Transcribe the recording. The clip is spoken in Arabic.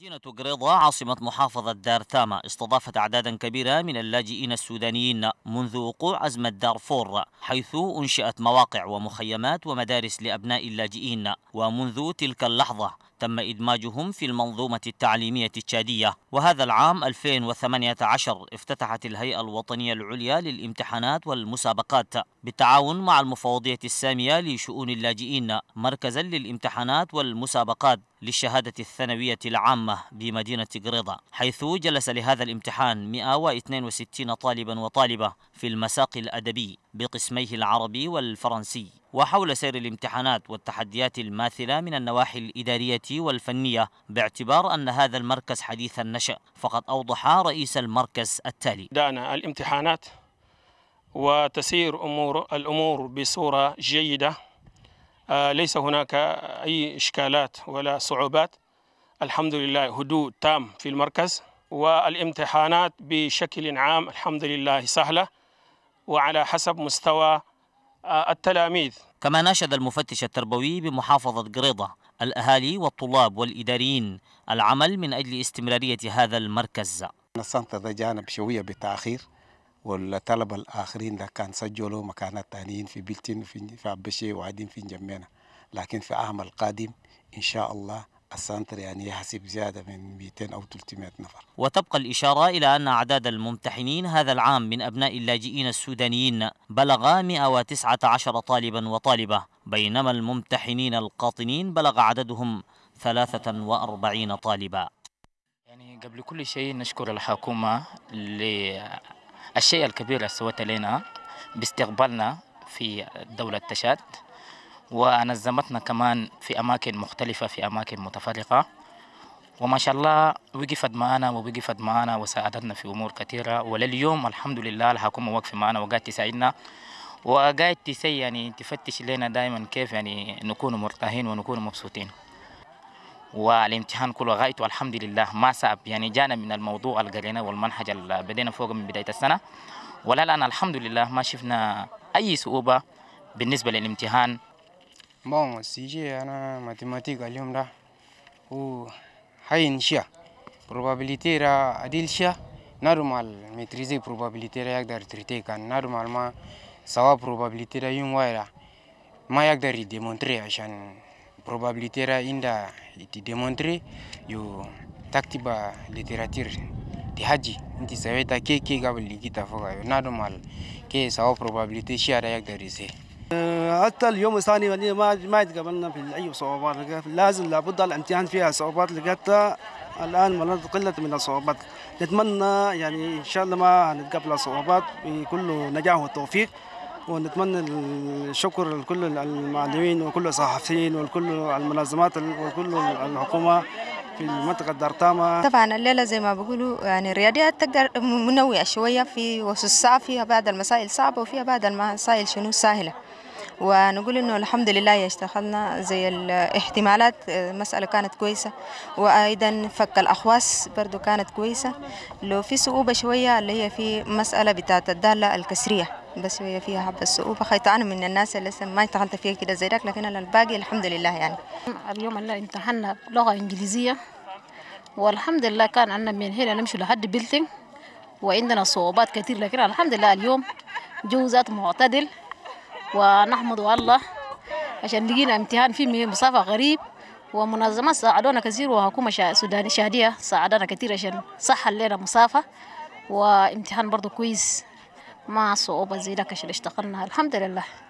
مدينة قريضة عاصمة محافظة دار تاما استضافت أعدادا كبيرة من اللاجئين السودانيين منذ وقوع أزمة دارفور حيث أنشئت مواقع ومخيمات ومدارس لأبناء اللاجئين ومنذ تلك اللحظة تم إدماجهم في المنظومة التعليمية التشادية وهذا العام 2018 افتتحت الهيئة الوطنية العليا للامتحانات والمسابقات بالتعاون مع المفوضية السامية لشؤون اللاجئين مركزا للامتحانات والمسابقات للشهادة الثانوية العامة بمدينة قريضة حيث جلس لهذا الامتحان 162 طالبا وطالبة في المساق الأدبي بقسميه العربي والفرنسي وحول سير الامتحانات والتحديات الماثلة من النواحي الإدارية والفنية باعتبار أن هذا المركز حديث النشأ فقد أوضح رئيس المركز التالي دعنا الامتحانات وتسير أمور الأمور بصورة جيدة آه، ليس هناك أي إشكالات ولا صعوبات الحمد لله هدوء تام في المركز والامتحانات بشكل عام الحمد لله سهلة وعلى حسب مستوى التلاميذ كما ناشد المفتش التربوي بمحافظة قريضة الأهالي والطلاب والإداريين العمل من أجل استمرارية هذا المركز الصمت ده جانب شوية بالتأخير والطلبة الآخرين ده كان سجلوا مكانات تانيين في بلتين في عبشي وعدين في جمينة لكن في عام القادم إن شاء الله السنتر يعني يحسب زيادة من 200 أو 300 نفر وتبقى الإشارة إلى أن أعداد الممتحنين هذا العام من أبناء اللاجئين السودانيين بلغ 119 طالبا وطالبة بينما الممتحنين القاطنين بلغ عددهم 43 طالبا يعني قبل كل شيء نشكر الحكومة للشيء الكبير اللي سوته لنا باستقبالنا في دولة تشاد ونظمتنا كمان في أماكن مختلفة في أماكن متفرقة وما شاء الله وقفت معنا ووقفت معنا وساعدتنا في أمور كثيرة ولليوم الحمد لله الحكومة واقفة معنا وقاعد تساعدنا وقاعد تسي يعني تفتش لنا دائما كيف يعني نكون مرتاحين ونكون مبسوطين والامتحان كله غايته الحمد لله ما صعب يعني جانا من الموضوع القرينا والمنهج اللي بدينا فوق من بداية السنة ولا الآن الحمد لله ما شفنا أي صعوبة بالنسبة للامتحان bon sije ana mathématique alium da ou hayin sha probabilité ra adil sha normal maîtriser probabilité ra yagdar traité kan normalement sawa probabilité ra yum waira ma yagdar démontrer ashan probabilité ra inda iti démontrer yo taktiba literature ti haji nti saweta ke ke gabal kita foga yo normal ke sawa probabilité sha ra yagdar ise حتى اليوم الثاني ما ما تقابلنا في اي صعوبات لازم لابد الامتحان فيها صعوبات لقيتها الان مناطق قله من الصعوبات نتمنى يعني ان شاء الله ما هنتقابل صعوبات بكل نجاح وتوفيق ونتمنى الشكر لكل المعلمين وكل الصحفيين وكل المنظمات وكل الحكومه في منطقه دارتاما طبعا الليله زي ما بيقولوا يعني الرياضيات تقدر منوعه شويه في وسط فيها بعض المسائل صعبه وفيها بعض المسائل شنو سهله ونقول انه الحمد لله اشتغلنا زي الاحتمالات المساله آه، كانت كويسه وايضا فك الاخواس برضو كانت كويسه لو في صعوبه شويه اللي هي في مساله بتاعت الداله الكسريه بس هي فيها حبة صعوبة خيط أنا من الناس اللي لسه ما اشتغلت فيها كده زي ذاك لكن الباقي الحمد لله يعني اليوم اللي امتحنا لغة إنجليزية والحمد لله كان عندنا من هنا نمشي لحد بيلتين وعندنا صعوبات كتير لكن الحمد لله اليوم جو ذات معتدل ونحمد الله عشان لقينا امتحان في مسافة غريب ومنظمات ساعدونا كثير وحكومة سودانية شهدية ساعدونا كثير عشان صح لنا مسافة وامتحان برضو كويس مع صعوبة زي ده عشان اشتغلنا الحمد لله